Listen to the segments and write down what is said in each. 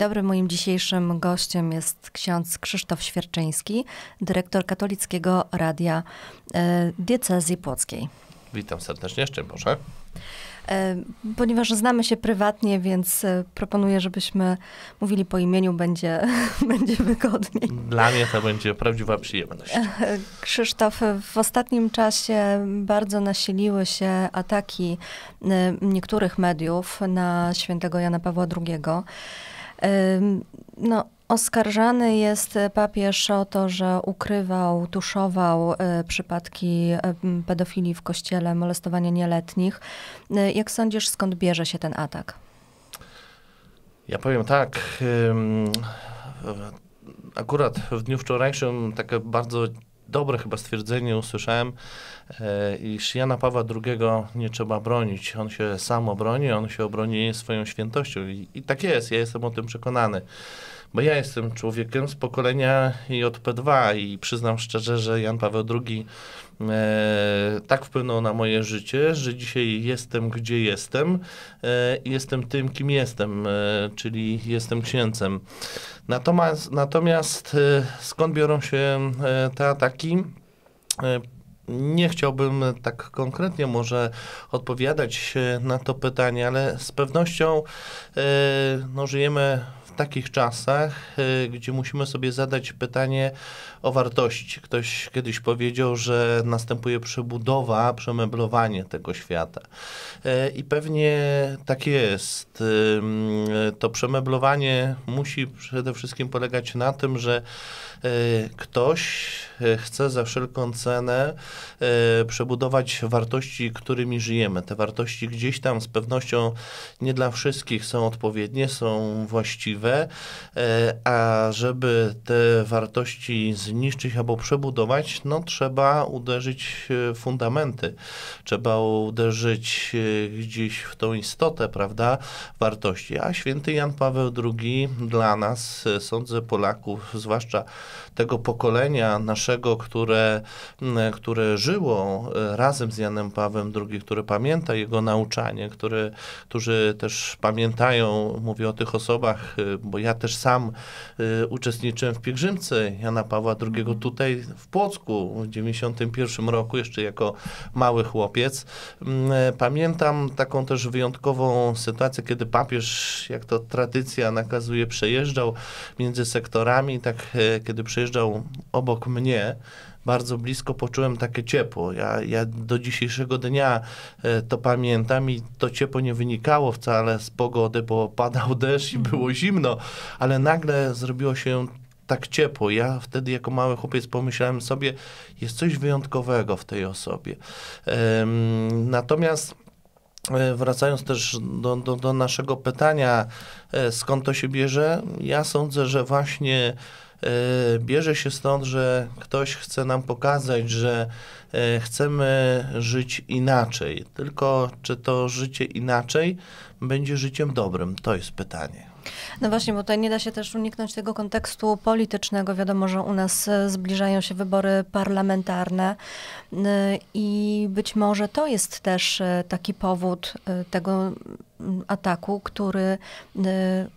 dobry. Moim dzisiejszym gościem jest ksiądz Krzysztof Świerczyński, dyrektor katolickiego radia e, diecezji płockiej. Witam serdecznie, jeszcze Boże. Ponieważ znamy się prywatnie, więc e, proponuję, żebyśmy mówili po imieniu, będzie, będzie wygodniej. Dla mnie to będzie prawdziwa przyjemność. E, Krzysztof, w ostatnim czasie bardzo nasiliły się ataki niektórych mediów na świętego Jana Pawła II. No, Oskarżany jest e, papież o to, że ukrywał, tuszował e, przypadki e, pedofilii w kościele, molestowania nieletnich. Jak sądzisz, skąd bierze się ten atak? Ja powiem tak. Akurat w dniu wczorajszym takie bardzo dobre chyba stwierdzenie usłyszałem, e, iż Jana Pawła II nie trzeba bronić. On się sam obroni, on się obroni swoją świętością. I, i tak jest, ja jestem o tym przekonany bo ja jestem człowiekiem z pokolenia JP2 i przyznam szczerze, że Jan Paweł II e, tak wpłynął na moje życie, że dzisiaj jestem gdzie jestem e, i e, jestem tym, kim jestem, e, czyli jestem księcem. Natomiast, natomiast e, skąd biorą się e, te ataki? nie chciałbym tak konkretnie może odpowiadać na to pytanie, ale z pewnością no, żyjemy takich czasach, y, gdzie musimy sobie zadać pytanie o wartości. Ktoś kiedyś powiedział, że następuje przebudowa, przemeblowanie tego świata. Y, I pewnie tak jest. Y, to przemeblowanie musi przede wszystkim polegać na tym, że ktoś chce za wszelką cenę przebudować wartości, którymi żyjemy. Te wartości gdzieś tam z pewnością nie dla wszystkich są odpowiednie, są właściwe E, a żeby te wartości zniszczyć albo przebudować, no trzeba uderzyć w e, fundamenty, trzeba uderzyć e, gdzieś w tą istotę, prawda, wartości. A święty Jan Paweł II dla nas, sądzę Polaków, zwłaszcza tego pokolenia naszego, które, które żyło razem z Janem Pawłem II, które pamięta jego nauczanie, które, którzy też pamiętają, mówię o tych osobach bo ja też sam y, uczestniczyłem w pielgrzymce Jana Pawła II mhm. tutaj w Płocku w 91 roku, jeszcze jako mały chłopiec. Mm, e, pamiętam taką też wyjątkową sytuację, kiedy papież, jak to tradycja nakazuje, przejeżdżał między sektorami, tak e, kiedy przejeżdżał obok mnie, bardzo blisko poczułem takie ciepło. Ja, ja do dzisiejszego dnia e, to pamiętam i to ciepło nie wynikało wcale z pogody, bo padał deszcz i było mhm. zimno, ale nagle zrobiło się tak ciepło. Ja wtedy jako mały chłopiec pomyślałem sobie, jest coś wyjątkowego w tej osobie. Natomiast e, Wracając też do, do, do, naszego pytania, e, skąd to się bierze, ja sądzę, że właśnie E, bierze się stąd, że ktoś chce nam pokazać, że e, chcemy żyć inaczej. Tylko czy to życie inaczej będzie życiem dobrym? To jest pytanie. No właśnie, bo tutaj nie da się też uniknąć tego kontekstu politycznego. Wiadomo, że u nas e, zbliżają się wybory parlamentarne i być może to jest też taki powód tego ataku, który y,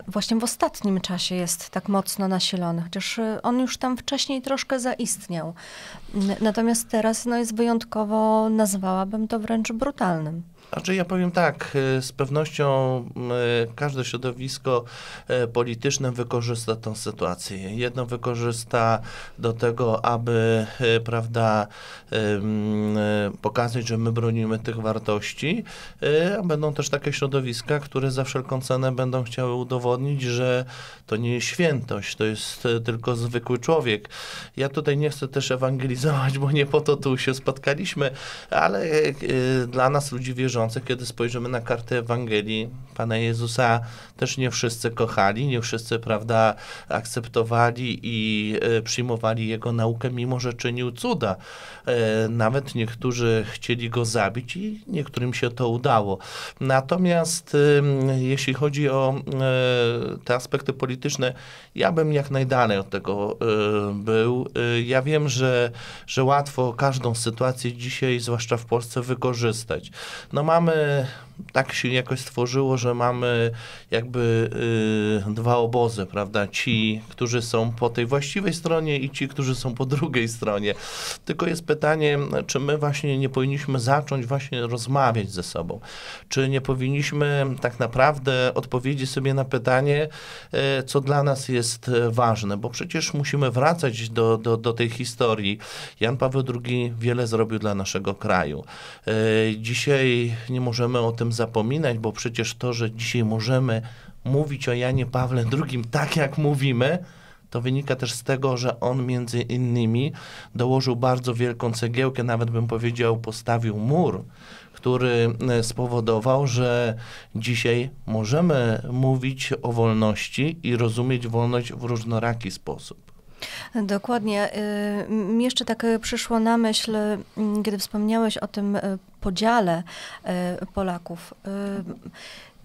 właśnie w ostatnim czasie jest tak mocno nasilony, chociaż y, on już tam wcześniej troszkę zaistniał. Natomiast teraz no, jest wyjątkowo, nazwałabym to wręcz brutalnym. Znaczy ja powiem tak, e, z pewnością e, każde środowisko e, polityczne wykorzysta tę sytuację. Jedno wykorzysta do tego, aby prawda, pokazać, że my bronimy tych wartości, a będą też takie środowiska, które za wszelką cenę będą chciały udowodnić, że to nie jest świętość, to jest tylko zwykły człowiek. Ja tutaj nie chcę też ewangelizować, bo nie po to tu się spotkaliśmy, ale dla nas ludzi wierzących kiedy spojrzymy na kartę Ewangelii Pana Jezusa, też nie wszyscy kochali, nie wszyscy, prawda, akceptowali i e, przyjmowali Jego naukę, mimo że czynił cuda. E, nawet niektórzy chcieli Go zabić i niektórym się to udało. Natomiast jeśli chodzi o e, te aspekty polityczne, ja bym jak najdalej od tego był. Ja wiem, że, że łatwo każdą sytuację dzisiaj, zwłaszcza w Polsce, wykorzystać. No mamy, tak się jakoś stworzyło, że mamy jakby y, dwa obozy, prawda? Ci, którzy są po tej właściwej stronie i ci, którzy są po drugiej stronie. Tylko jest pytanie, czy my właśnie nie powinniśmy zacząć właśnie rozmawiać ze sobą? Czy nie powinniśmy tak naprawdę odpowiedzieć sobie na pytanie, y, co dla nas jest y, ważne? Bo przecież musimy wracać do, do, do tej historii. Jan Paweł II wiele zrobił dla naszego kraju. dzisiaj nie możemy o tym zapominać, bo przecież to, że dzisiaj możemy mówić o Janie Pawle II tak, jak mówimy, to wynika też z tego, że on między innymi dołożył bardzo wielką cegiełkę, nawet bym powiedział, postawił mur, który e, spowodował, że dzisiaj możemy mówić o wolności i rozumieć wolność w różnoraki sposób. Dokładnie. Y, Mi jeszcze tak y, przyszło na myśl, mm, kiedy wspomniałeś o tym y, podziale Polaków.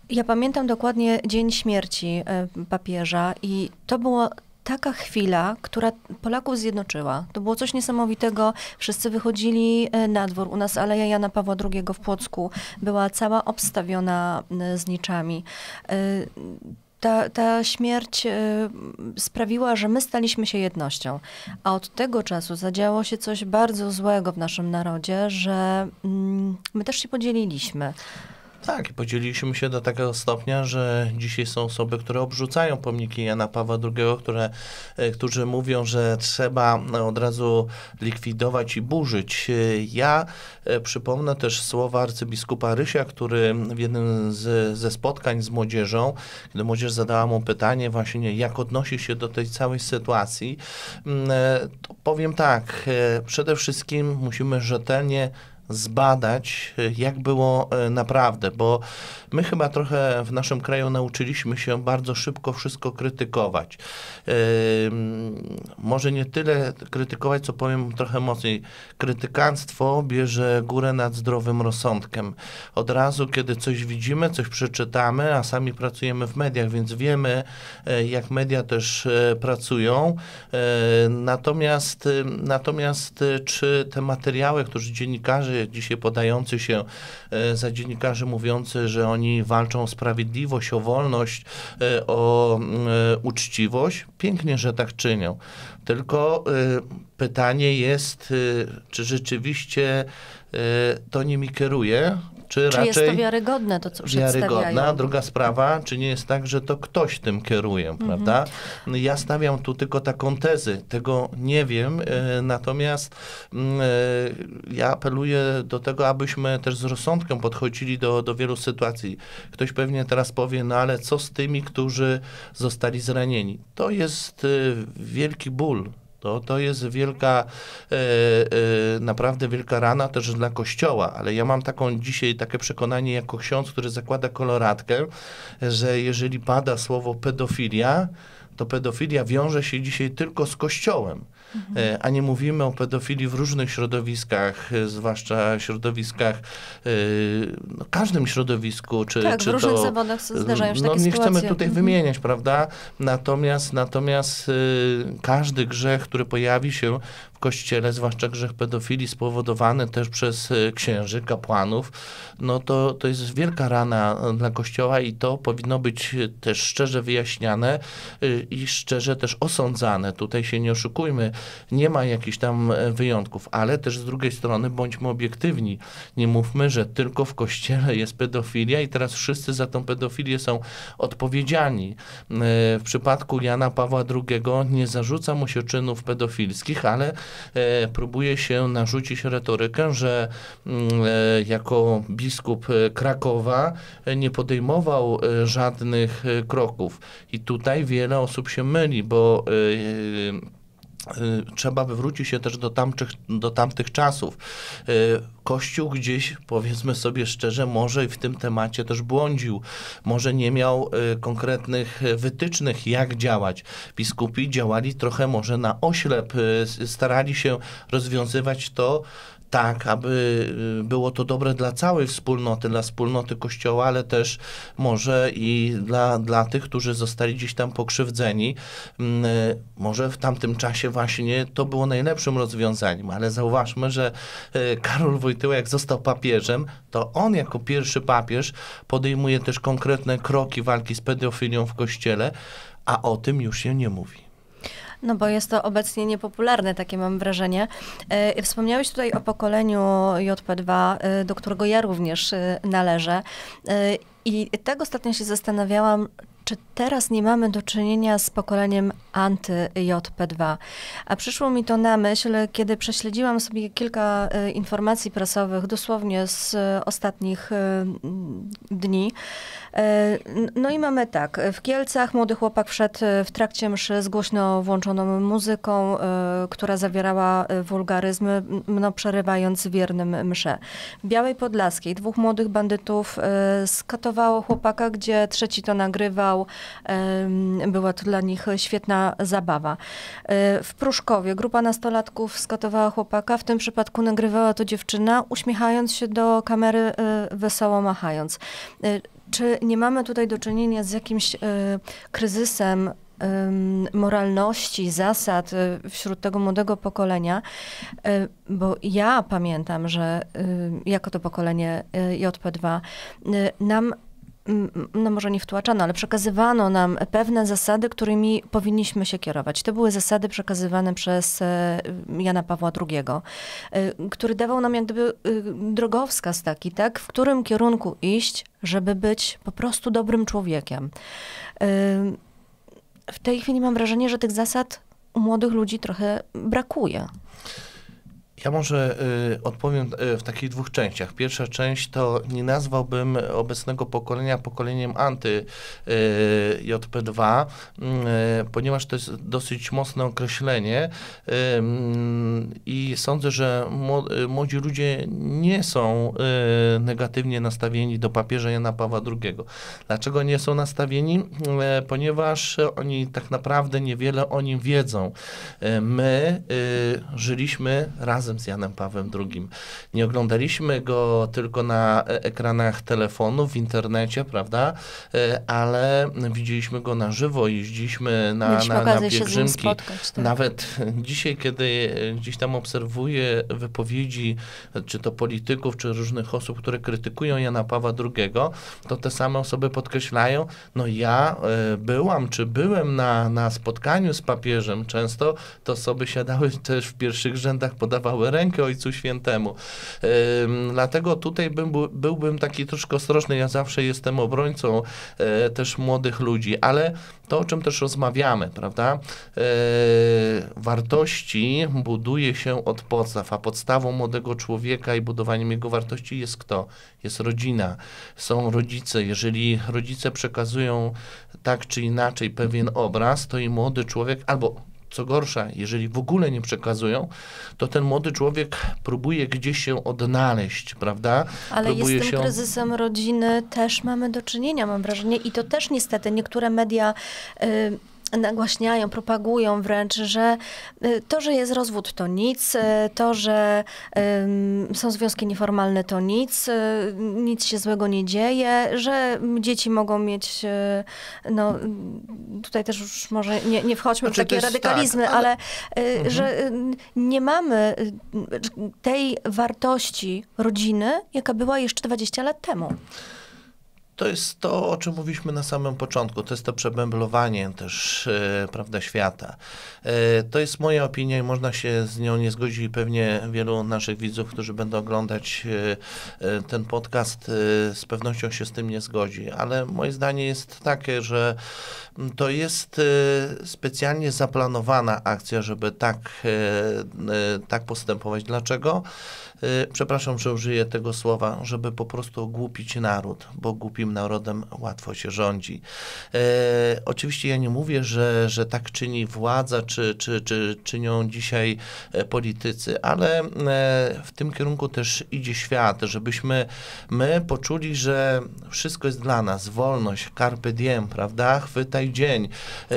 Ja pamiętam dokładnie dzień śmierci papieża i to było taka chwila, która Polaków zjednoczyła. To było coś niesamowitego. Wszyscy wychodzili na dwór. U nas Aleja Jana Pawła II w Płocku była cała obstawiona zniczami ta, ta śmierć e, sprawiła, że my staliśmy się jednością. A od tego czasu zadziało się coś bardzo złego w naszym narodzie, że mm, my też się podzieliliśmy. Tak, podzieliliśmy się do takiego stopnia, że dzisiaj są osoby, które obrzucają pomniki Jana Pawła II, które, e, którzy mówią, że trzeba od razu likwidować i burzyć. E, ja e, przypomnę też słowa arcybiskupa Rysia, który w jednym z, ze spotkań z młodzieżą, kiedy młodzież zadała mu pytanie właśnie, jak odnosi się do tej całej sytuacji, mm, to powiem tak, przede wszystkim musimy rzetelnie zbadać, y, jak było y, naprawdę, bo my chyba trochę w naszym kraju nauczyliśmy się bardzo szybko wszystko krytykować. może nie tyle krytykować, co powiem trochę mocniej. Krytykanstwo bierze górę nad zdrowym rozsądkiem. Od razu, kiedy coś widzimy, coś przeczytamy, a sami pracujemy w mediach, więc wiemy, y, jak media też pracują. natomiast, natomiast czy te materiały, które dziennikarze dzisiaj podający się e, za dziennikarzy mówiący, że oni walczą o sprawiedliwość, o wolność, e, o e, uczciwość. Pięknie, że tak czynią. Tylko pytanie jest, czy rzeczywiście to nimi kieruje, czy, czy raczej... Czy jest to wiarygodne, to co Wiarygodna. Druga sprawa, czy nie jest tak, że to ktoś tym kieruje, mhm. prawda? Ja stawiam tu tylko taką tezę, tego nie wiem, e, natomiast mm, e, ja apeluję do tego, abyśmy też z rozsądkiem podchodzili do, do wielu sytuacji. Ktoś pewnie teraz powie, no ale co z tymi, którzy zostali zranieni? To jest e, wielki ból to, to jest wielka, e, e, naprawdę wielka rana też dla kościoła, ale ja mam taką dzisiaj takie przekonanie jako ksiądz, który zakłada koloratkę, że jeżeli pada słowo pedofilia, to pedofilia wiąże się dzisiaj tylko z kościołem. Mhm. E, a nie mówimy o pedofilii w różnych środowiskach, e, zwłaszcza środowiskach, e, no, każdym środowisku, czy, tak, czy w różnych to, zawodach zdarzają się no, takie nie sytuacje. chcemy tutaj mhm. wymieniać, prawda? Natomiast, natomiast każdy grzech, który pojawi się kościele, zwłaszcza grzech pedofilii spowodowany też przez y, księży, kapłanów, no to, to jest wielka rana y, dla kościoła i to powinno być y, też szczerze wyjaśniane i szczerze też osądzane. Tutaj się nie oszukujmy, nie ma jakichś tam wyjątków, ale też z drugiej strony bądźmy obiektywni. Nie mówmy, że tylko w kościele jest pedofilia i teraz wszyscy za tą pedofilię są odpowiedzialni. W przypadku Jana Pawła II nie zarzuca mu się czynów pedofilskich, ale E, próbuje się narzucić retorykę, że mm, e, jako biskup e, Krakowa nie podejmował żadnych kroków. I tutaj wiele osób się myli, bo Y, trzeba by wrócić się też do tamtych, do tamtych czasów. Y, Kościół gdzieś, powiedzmy sobie szczerze, może w tym temacie też błądził. Może nie miał y, konkretnych wytycznych, jak działać. Biskupi działali trochę może na oślep, starali się rozwiązywać to, tak, aby y, było to dobre dla całej wspólnoty, dla wspólnoty Kościoła, ale też może i dla, dla tych, którzy zostali gdzieś tam pokrzywdzeni. Mm, y, może w tamtym czasie właśnie to było najlepszym rozwiązaniem, ale zauważmy, że y, Karol Wojtyła, jak został papieżem, to on jako pierwszy papież podejmuje też konkretne kroki walki z pedofilią w Kościele, a o tym już się nie mówi. No bo jest to obecnie niepopularne, takie mam wrażenie. E, wspomniałeś tutaj o pokoleniu JP2, e, do którego ja również e, należę. I tak ostatnio się zastanawiałam, czy teraz nie mamy do czynienia z pokoleniem anty-JP2. A przyszło mi to na myśl, kiedy prześledziłam sobie kilka informacji prasowych, dosłownie z ostatnich dni, E, no i mamy tak, w Kielcach młody chłopak wszedł e, w trakcie mszy z głośno włączoną muzyką, e, która zawierała wulgaryzmy, no, przerywając wiernym mszę. W Białej Podlaskiej dwóch młodych bandytów skatowało chłopaka, gdzie trzeci to nagrywał. Była to dla nich świetna zabawa. W Pruszkowie grupa nastolatków skatowała chłopaka, w tym przypadku nagrywała to dziewczyna, uśmiechając się do kamery, wesoło machając. Czy nie mamy tutaj do czynienia z jakimś y, kryzysem moralności, zasad e, wśród tego młodego pokolenia, e, bo ja pamiętam, że jako to pokolenie JP2, nam no może nie wtłaczano, ale przekazywano nam pewne zasady, którymi powinniśmy się kierować. To były zasady przekazywane przez e, Jana Pawła II, e, który dawał nam jak gdyby e, drogowskaz taki, tak, w którym kierunku iść, żeby być po prostu dobrym człowiekiem. W tej chwili mam wrażenie, że tych zasad u młodych ludzi trochę brakuje. Ja może y, odpowiem y, w takich dwóch częściach. Pierwsza część to nie nazwałbym obecnego pokolenia pokoleniem anty-JP2, y, y, ponieważ to jest dosyć mocne określenie y, i sądzę, że y, młodzi ludzie nie są negatywnie nastawieni do papieża Jana Pawła II. Dlaczego nie są nastawieni? Ponieważ oni tak naprawdę niewiele o nim wiedzą. My żyliśmy razem razem z Janem Pawłem II. Nie oglądaliśmy go tylko na e, ekranach telefonów, w internecie, prawda? E, ale widzieliśmy go na żywo, jeździliśmy na, na, na pielgrzymki. Spotkać, tak. Nawet dzisiaj, kiedy e, gdzieś tam obserwuję wypowiedzi, czy to polityków, czy różnych osób, które krytykują Jana Pawła II, to te same osoby podkreślają, no ja byłam, czy byłem na, na spotkaniu z papieżem, często to osoby siadały też w pierwszych rzędach, podawały rękę Ojcu Świętemu. Dlatego tutaj bym, byłbym taki troszkę ostrożny. Ja zawsze jestem obrońcą e, też młodych ludzi, ale to, o czym też rozmawiamy, prawda? E, wartości buduje się od podstaw, a podstawą młodego człowieka i budowaniem jego wartości jest kto? Jest rodzina, są rodzice. Jeżeli rodzice przekazują tak czy inaczej pewien obraz, to i młody człowiek albo co gorsza, jeżeli w ogóle nie przekazują, to ten młody człowiek próbuje gdzieś się odnaleźć, prawda? Ale próbuje z tym się... kryzysem rodziny też mamy do czynienia, mam wrażenie. I to też niestety niektóre media y, nagłaśniają, propagują wręcz, że y, to, że jest rozwód, to nic, y, to, że są związki nieformalne, to nic, y, nic się złego nie dzieje, że dzieci mogą mieć, no tutaj też już może nie, nie wchodźmy znaczy, w takie tak, radykalizmy, tak, ale, ale mhm. że nie mamy tej wartości rodziny, jaka była jeszcze 20 lat temu to jest to, o czym mówiliśmy na samym początku. To jest to przebęblowanie też, yy, prawda, świata. E, to jest moja opinia i można się z nią nie zgodzić i pewnie wielu naszych widzów, którzy będą oglądać e, ten podcast, z pewnością się z tym nie zgodzi. Ale moje zdanie jest takie, że to jest specjalnie zaplanowana akcja, żeby tak, tak postępować. Dlaczego? Y, przepraszam, że użyję tego słowa, żeby po prostu ogłupić naród, bo głupim narodem łatwo się rządzi. Y, oczywiście ja nie mówię, że, że tak czyni władza, czy, czy, czy czynią dzisiaj e, politycy, ale e, w tym kierunku też idzie świat, żebyśmy my poczuli, że wszystko jest dla nas, wolność, carpe diem, prawda, chwytaj dzień. E,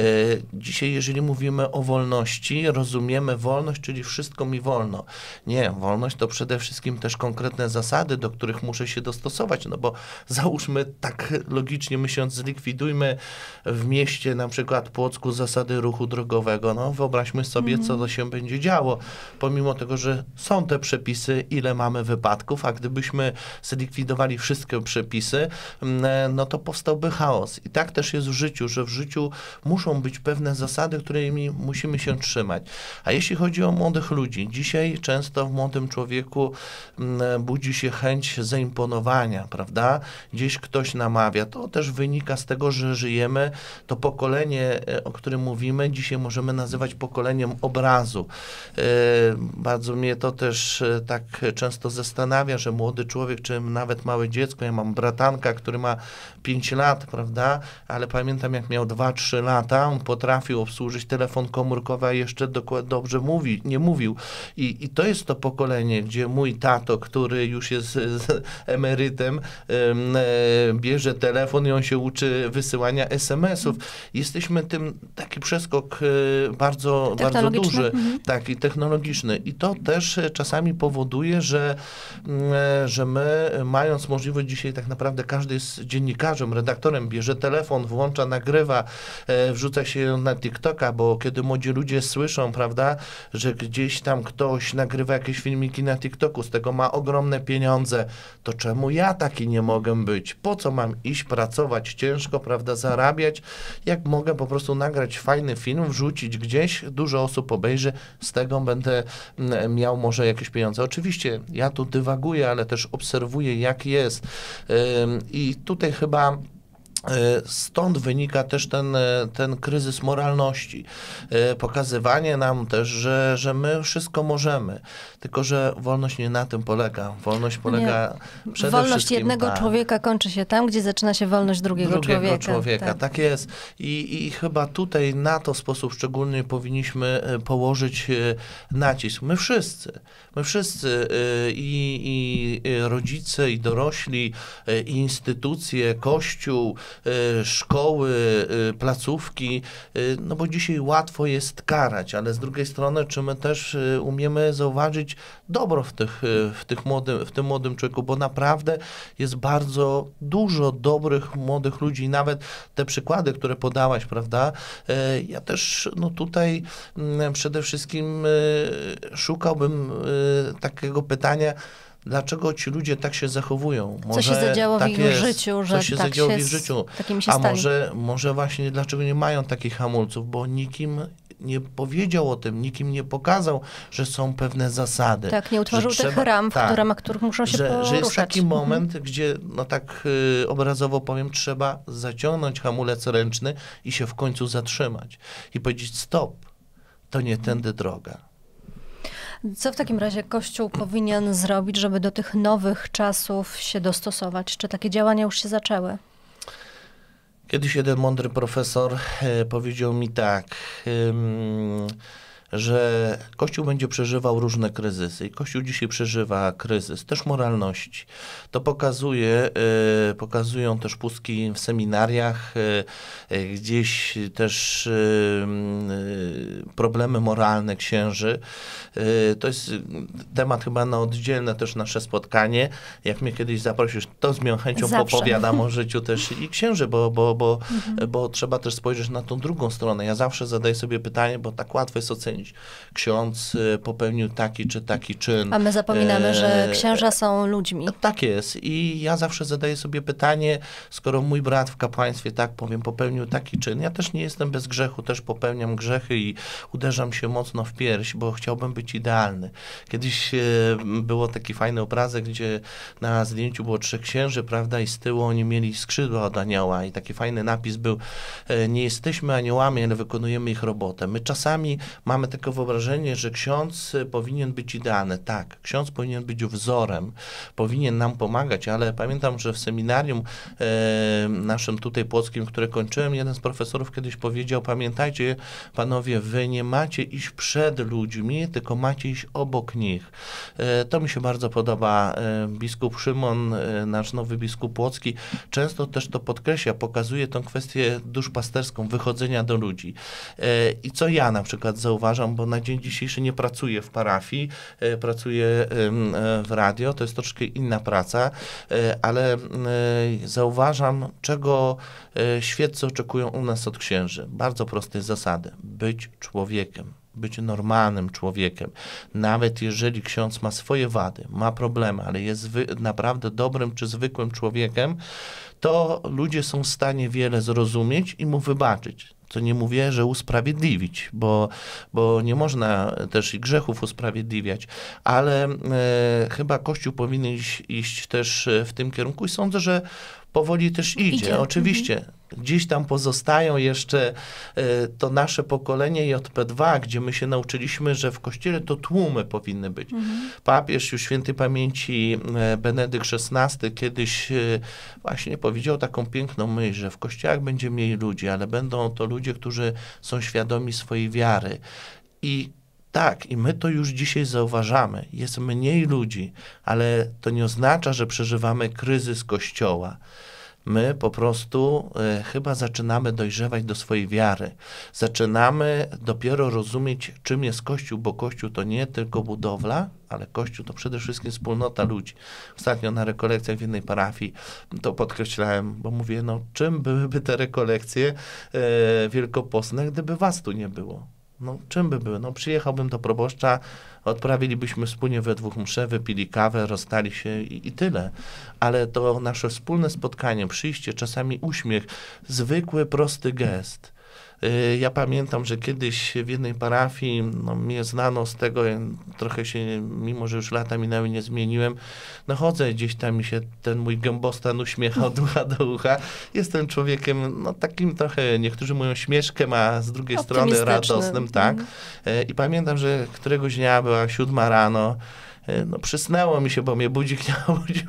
dzisiaj, jeżeli mówimy o wolności, rozumiemy wolność, czyli wszystko mi wolno. Nie, wolność to przede przede wszystkim też konkretne zasady, do których muszę się dostosować, no bo załóżmy tak logicznie myśląc, zlikwidujmy w mieście na przykład Płocku zasady ruchu drogowego, no wyobraźmy sobie, mm -hmm. co to mhm. się będzie działo, pomimo tego, że są te przepisy, ile mamy wypadków, a gdybyśmy zlikwidowali wszystkie przepisy, mm, no to powstałby chaos. I tak też jest w życiu, że w życiu muszą być pewne zasady, którymi musimy się trzymać. A jeśli chodzi o młodych ludzi, dzisiaj często w młodym człowieku Mm, budzi się chęć zaimponowania, prawda? Gdzieś ktoś namawia. To też wynika z tego, że żyjemy. To pokolenie, e, o którym mówimy, dzisiaj możemy nazywać pokoleniem obrazu. E, bardzo mnie to też e, tak często zastanawia, że młody człowiek, czy nawet małe dziecko, ja mam bratanka, który ma 5 lat, prawda? Ale pamiętam, jak miał 2-3 lata, on potrafił obsłużyć telefon komórkowy, a jeszcze dobrze mówi, nie mówił. I, I to jest to pokolenie, gdzie mój tato, który już jest emerytem, e, bierze telefon i on się uczy wysyłania SMS-ów. Jesteśmy tym, taki przeskok e, bardzo, bardzo duży, mhm. Tak, technologiczny. I to też e, czasami powoduje, że, mm, że my, mając możliwość dzisiaj tak naprawdę każdy jest dziennikarzem, redaktorem, bierze telefon, włącza, nagrywa, wrzuca się na TikToka, bo kiedy młodzi ludzie słyszą, prawda, że gdzieś tam ktoś nagrywa jakieś filmiki na TikToku, TikToku, z tego ma ogromne pieniądze, to czemu ja taki nie mogę być? Po co mam iść pracować ciężko, prawda, zarabiać, jak mogę po prostu nagrać fajny film, wrzucić gdzieś, dużo osób obejrzy, z tego będę mm, miał może jakieś pieniądze. Oczywiście ja tu dywaguję, ale też obserwuję, jak jest. I tutaj chyba E, stąd wynika też ten, e, ten kryzys moralności. E, pokazywanie nam też, że, że my wszystko możemy. Tylko, że wolność nie na tym polega. Wolność polega nie. przede wolność wszystkim... jednego człowieka kończy się tam, gdzie zaczyna się wolność drugiego, drugiego człowieka. człowieka. Tak. tak, tak jest. I, I chyba tutaj na to sposób szczególny powinniśmy położyć nacisk. My wszyscy. My wszyscy. I, i rodzice, i dorośli, i instytucje, kościół, Y, szkoły, y, placówki, y, no bo dzisiaj łatwo jest karać, ale z drugiej strony, czy my też umiemy zauważyć dobro w, tych, w, tych młodym, w tym młodym człowieku, bo naprawdę jest bardzo dużo dobrych młodych ludzi, nawet te przykłady, które podałaś, prawda? Ja też no tutaj mm, przede wszystkim szukałbym takiego pytania, dlaczego ci ludzie tak się zachowują. Może co się zadziało tak w ich jest, życiu, że co się tak zadziało się w ich życiu. A może, może właśnie dlaczego nie mają takich hamulców, bo nikim nie powiedział o tym, nikim nie pokazał, że są pewne zasady. Tak, nie utworzył tych trzeba, ram, w tak, ramach których muszą się że, poruszać. Że jest taki mhm. moment, mhm. gdzie, no tak y, obrazowo powiem, trzeba zaciągnąć hamulec ręczny i się w końcu zatrzymać. I powiedzieć stop, to nie tędy droga co w takim razie Kościół powinien zrobić, żeby do tych nowych czasów się dostosować? Czy takie działania już się zaczęły? Kiedyś jeden mądry profesor e, powiedział mi tak że Kościół będzie przeżywał różne kryzysy i Kościół dzisiaj przeżywa kryzys też moralności. To pokazuje, e, pokazują też pustki w seminariach, e, e, gdzieś też problemy moralne księży. To jest temat chyba na oddzielne też nasze spotkanie. Jak mnie kiedyś zaprosisz, to z miłą chęcią Zawsze. popowiadam o życiu też i księży, bo, bo, bo, mhm. bo trzeba też spojrzeć na tą drugą stronę. Ja zawsze zadaję sobie pytanie, bo tak łatwo jest ocenić, bronić. Ksiądz y, popełnił taki czy taki czyn. A my zapominamy, e... że księża są ludźmi. No, tak jest. I ja zawsze zadaję sobie pytanie, skoro mój brat w kapłaństwie, tak powiem, popełnił taki czyn, ja też nie jestem bez grzechu, też popełniam grzechy i uderzam się mocno w pierś, bo chciałbym być idealny. Kiedyś e, było taki fajny obrazek, gdzie na zdjęciu było trzech księży, prawda, i z tyłu oni mieli skrzydła od anioła i taki fajny napis był, e, nie jesteśmy aniołami, ale wykonujemy ich robotę. My czasami mamy tylko wyobrażenie, że ksiądz y, powinien być idealny. Tak, ksiądz powinien być wzorem, powinien nam pomagać, ale pamiętam, że w seminarium e, naszym tutaj płockim, które kończyłem, jeden z profesorów kiedyś powiedział, pamiętajcie panowie, wy nie macie iść przed ludźmi, tylko macie iść obok nich. E, to mi się bardzo podoba. E, biskup Szymon, e, nasz nowy biskup płocki, często też to podkreśla, pokazuje tą kwestię duszpasterską, wychodzenia do ludzi. E, I co ja na przykład zauważam, bo na dzień dzisiejszy nie pracuję w parafii, e, pracuję e, w radio, to jest troszkę inna praca, e, ale zauważam, czego świeccy oczekują u nas od księży. Bardzo proste zasady: być człowiekiem być normalnym człowiekiem. Nawet jeżeli ksiądz ma swoje wady, ma problemy, ale jest naprawdę dobrym czy zwykłym człowiekiem, to ludzie są w stanie wiele zrozumieć i mu wybaczyć. To nie mówię, że usprawiedliwić, bo, bo nie można też i grzechów usprawiedliwiać, ale e, chyba Kościół powinien iść, iść, też w tym kierunku i sądzę, że powoli też idzie. idzie. Oczywiście. Mhm gdzieś tam pozostają jeszcze e, to nasze pokolenie JP2, gdzie my się nauczyliśmy, że w kościele to tłumy powinny być. Mhm. Papież już świętej pamięci e, Benedykt XVI kiedyś e, właśnie powiedział taką piękną myśl, że w kościołach będzie mniej ludzi, ale będą to ludzie, którzy są świadomi swojej wiary. I tak, i my to już dzisiaj zauważamy. Jest mniej ludzi, ale to nie oznacza, że przeżywamy kryzys Kościoła my po prostu y, chyba zaczynamy dojrzewać do swojej wiary. Zaczynamy dopiero rozumieć, czym jest Kościół, bo Kościół to nie tylko budowla, ale Kościół to przede wszystkim wspólnota ludzi. Ostatnio na rekolekcjach w jednej parafii to podkreślałem, bo mówię, no czym byłyby te rekolekcje y, wielkopostne, gdyby was tu nie było? No, czym by były? No, przyjechałbym do proboszcza, odprawilibyśmy wspólnie we dwóch msze, wypili kawę, rozstali się i, i, tyle. Ale to nasze wspólne spotkanie, przyjście, czasami uśmiech, zwykły, prosty gest – Y, ja pamiętam, że kiedyś w jednej parafii no, mnie znano z tego, trochę się, mimo że już lata minęły, nie zmieniłem. No chodzę gdzieś tam i się ten mój gębostan uśmiechał od ucha do ucha. Jestem człowiekiem, no takim trochę, niektórzy mówią śmieszkiem, a z drugiej strony radosnym, tak. Mhm. Y, I pamiętam, że któregoś dnia była siódma rano, E, no przysnęło mi się, bo mnie budzik nie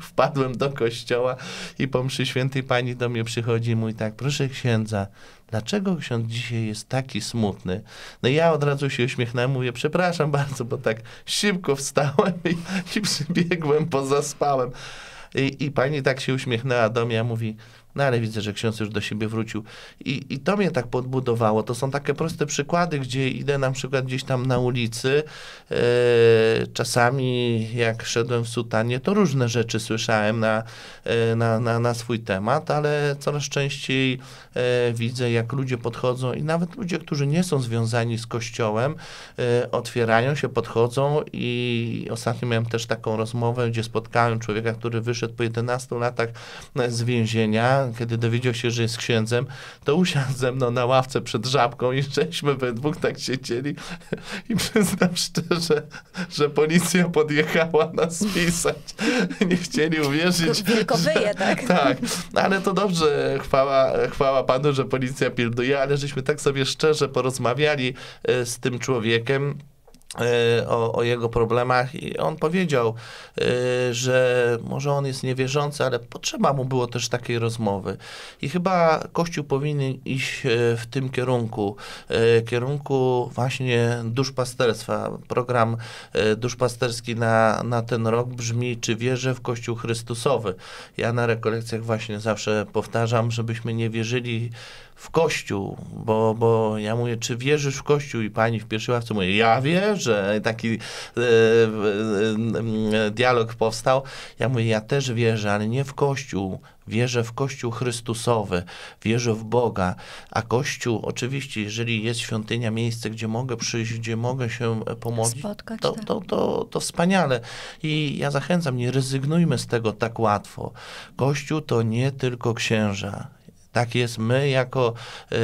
wpadłem do kościoła i po mszy świętej pani do mnie przychodzi i mówi tak, proszę księdza, dlaczego ksiądz dzisiaj jest taki smutny? No ja od razu się uśmiechnąłem, mówię, przepraszam bardzo, bo tak szybko wstałem i, i przybiegłem, pozaspałem. I, I pani tak się uśmiechnęła do mnie, mówi, no ale widzę, że ksiądz już do siebie wrócił. I, I to mnie tak podbudowało. To są takie proste przykłady, gdzie idę na przykład gdzieś tam na ulicy. Yy, czasami jak szedłem w sutanie, to różne rzeczy słyszałem na, yy, na, na, na, swój temat, ale coraz częściej yy, widzę, jak ludzie podchodzą i nawet ludzie, którzy nie są związani z kościołem, otwierają się, podchodzą i ostatnio miałem też taką rozmowę, gdzie spotkałem człowieka, który wyszedł po 11 latach z więzienia kiedy dowiedział się, że jest księdzem, to usiadł ze mną na ławce przed żabką i żeśmy we dwóch tak siedzieli i przyznam szczerze, że policja podjechała nas pisać. Nie chcieli uwierzyć. Tylko wyje, tak? Tak, no, ale to dobrze, chwała, chwała Panu, że policja pilnuje, ale żeśmy tak sobie szczerze porozmawiali e, z tym człowiekiem, E, o, o, jego problemach i on powiedział, e, że może on jest niewierzący, ale potrzeba mu było też takiej rozmowy. I chyba Kościół powinien iść e, w tym kierunku, kierunku właśnie duszpasterstwa. Program duszpasterski na, na ten rok brzmi, czy wierzę w Kościół Chrystusowy. Ja na rekolekcjach właśnie zawsze powtarzam, żebyśmy nie wierzyli w Kościół, bo, bo ja mówię, czy wierzysz w Kościół? I pani w pierwszej ławce mówi, ja wierzę. taki e, e, e, dialog powstał. Ja mówię, ja też wierzę, ale nie w Kościół. Wierzę w Kościół Chrystusowy, wierzę w Boga, a Kościół, oczywiście, jeżeli jest świątynia, miejsce, gdzie mogę przyjść, gdzie mogę się pomodlić, to, tak. to, to, to wspaniale. I ja zachęcam, nie rezygnujmy z tego tak łatwo. Kościół to nie tylko księża. Tak jest, my jako y,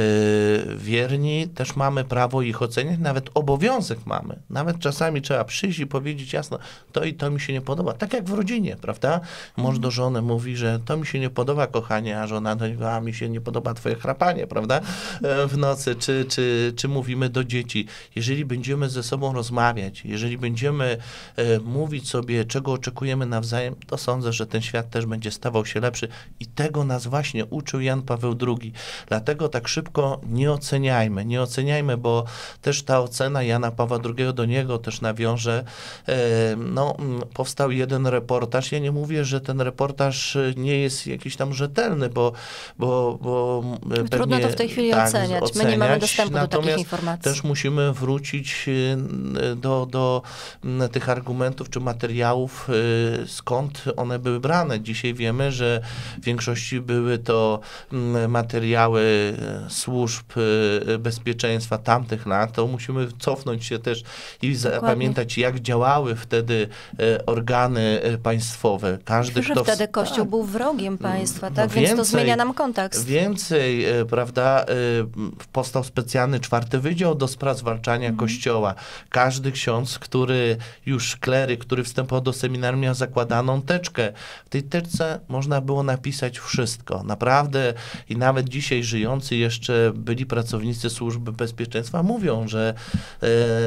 wierni też mamy prawo ich oceniać, nawet obowiązek mamy. Nawet czasami trzeba przyjść i powiedzieć jasno, to i to mi się nie podoba. Tak jak w rodzinie, prawda? Mąż do żony mówi, że to mi się nie podoba, kochanie, a żona do niego, a mi się nie podoba twoje chrapanie, prawda? E, w nocy, czy, czy, czy mówimy do dzieci. Jeżeli będziemy ze sobą rozmawiać, jeżeli będziemy e, mówić sobie, czego oczekujemy nawzajem, to sądzę, że ten świat też będzie stawał się lepszy. I tego nas właśnie uczył Jan Paweł Paweł II. Dlatego tak szybko nie oceniajmy, nie oceniajmy, bo też ta ocena Jana Pawła II do niego też nawiąże. E, no, mm, powstał jeden reportaż. Ja nie mówię, że ten reportaż nie jest jakiś tam rzetelny, bo. bo, bo e, Trudno to w tej chwili tak, oceniać. oceniać. My nie mamy dostępu Natomiast do takich informacji. Też musimy wrócić e, do, do mm, tych argumentów czy materiałów, skąd one były brane. Dzisiaj wiemy, że w większości były to mm, materiały e, służb e, e, bezpieczeństwa tamtych lat, to musimy cofnąć się też i zapamiętać, jak działały wtedy organy państwowe. Każdy, kto... wtedy Kościół tak. był wrogiem państwa, tak? No więc to zmienia nam kontekst. Więcej, prawda, powstał specjalny czwarty wydział do spraw zwalczania mhm. Kościoła. Każdy ksiądz, który już klery, który wstępował do seminarium, miał zakładaną teczkę. W tej teczce można było napisać wszystko. Naprawdę i nawet dzisiaj żyjący jeszcze byli pracownicy służby bezpieczeństwa mówią, że e,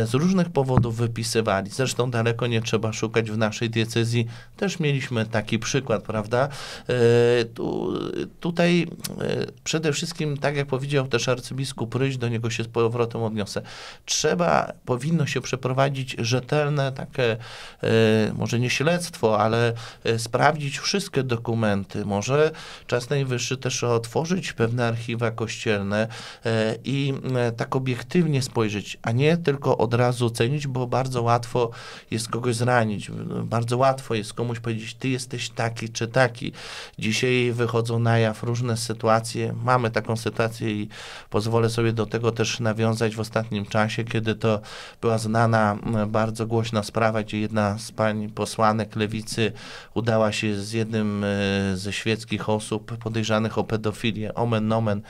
z różnych powodów wypisywali. Zresztą daleko nie trzeba szukać w naszej decyzji. Też mieliśmy taki przykład, prawda? E, tu, tutaj e, przede wszystkim, tak jak powiedział też arcybiskup Ryś, do niego się z powrotem odniosę, trzeba, powinno się przeprowadzić rzetelne takie, może nie śledztwo, ale sprawdzić wszystkie dokumenty. Może czas najwyższy też otworzyć otworzyć pewne archiwa kościelne e, i e, tak obiektywnie spojrzeć, a nie tylko od razu ocenić, bo bardzo łatwo jest kogoś zranić, bardzo łatwo jest komuś powiedzieć, ty jesteś taki czy taki. Dzisiaj wychodzą na jaw różne sytuacje, mamy taką sytuację i pozwolę sobie do tego też nawiązać w ostatnim czasie, kiedy to była znana bardzo głośna sprawa, gdzie jedna z pań posłanek lewicy udała się z jednym e, ze świeckich osób podejrzanych o pedofilię, chwili, omen nomen,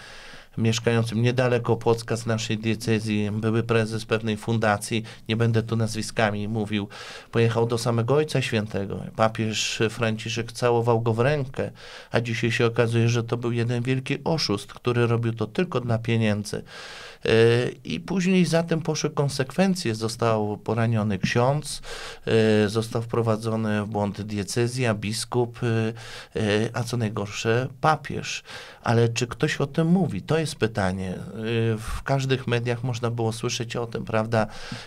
mieszkającym niedaleko Płocka z naszej diecezji, były prezes pewnej fundacji, nie będę tu nazwiskami mówił, pojechał do samego Ojca Świętego. Papież Franciszek całował go w rękę, a dzisiaj się okazuje, że to był jeden wielki oszust, który robił to tylko dla pieniędzy. Y, I później za tym poszły konsekwencje. Został poraniony ksiądz, y, został wprowadzony w błąd diecezja, biskup, y, a co najgorsze papież. Ale czy ktoś o tym mówi? To jest pytanie. W każdych mediach można było słyszeć o tym, prawda,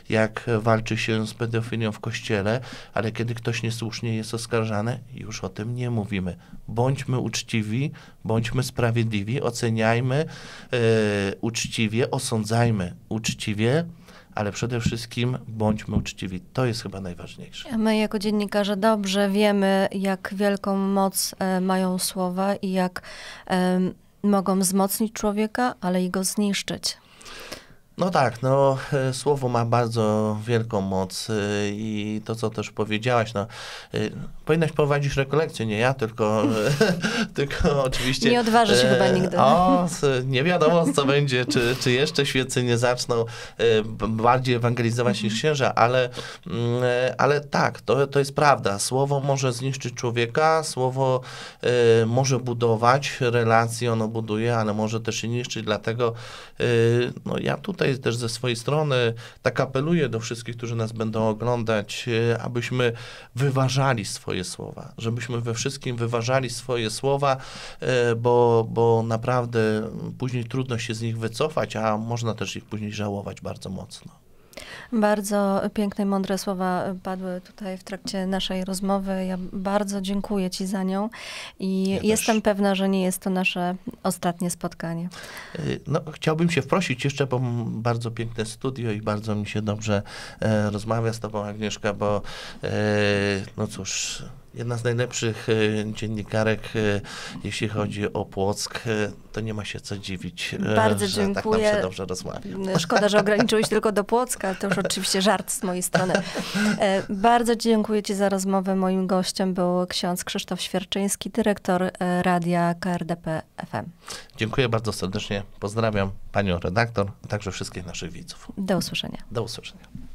jak walczy się z pedofilią w kościele, ale kiedy ktoś niesłusznie jest oskarżany, już o tym nie mówimy. Bądźmy uczciwi, bądźmy sprawiedliwi, oceniajmy uczciwie osobę, osądzajmy uczciwie, ale przede wszystkim bądźmy uczciwi. To jest chyba najważniejsze. My jako dziennikarze dobrze wiemy, jak wielką moc e, mają słowa i jak um, mogą wzmocnić człowieka, ale i go zniszczyć. No tak, no e, słowo ma bardzo wielką moc e, i to, co też powiedziałaś, no e, powinnaś prowadzić rekolekcję, nie ja, tylko, tylko oczywiście... Nie odważy się e, chyba nigdy. O, nie wiadomo, co będzie, czy, czy jeszcze świecy nie zaczną bardziej ewangelizować niż księża, ale, mm, ale tak, to, to jest prawda. Słowo może zniszczyć człowieka, słowo e, może budować relacje, ono buduje, ale może też i niszczyć, dlatego e, no ja tutaj tutaj też ze swojej strony tak apeluję do wszystkich, którzy nas będą oglądać, e, abyśmy wyważali swoje słowa, żebyśmy we wszystkim wyważali swoje słowa, e, bo, bo naprawdę później trudno się z nich wycofać, a można też ich później żałować bardzo mocno. Bardzo piękne i mądre słowa padły tutaj w trakcie naszej rozmowy. Ja bardzo dziękuję Ci za nią i ja jestem też. pewna, że nie jest to nasze ostatnie spotkanie. Y, no, chciałbym się wprosić jeszcze, bo mam bardzo piękne studio i bardzo mi się dobrze e, rozmawia z Tobą, Agnieszka, bo e, no cóż jedna z najlepszych e, dziennikarek, e, jeśli chodzi o Płock. E, to nie ma się co dziwić, Bardzo dziękuję. tak nam się dobrze rozmawia. No, szkoda, że ograniczyłeś tylko do Płocka. To już oczywiście żart z mojej strony. Bardzo dziękuję ci za rozmowę. Moim gościem był ksiądz Krzysztof Świerczyński, dyrektor radia KRDP FM. Dziękuję bardzo serdecznie. Pozdrawiam panią redaktor, a także wszystkich naszych widzów. Do usłyszenia. Do usłyszenia.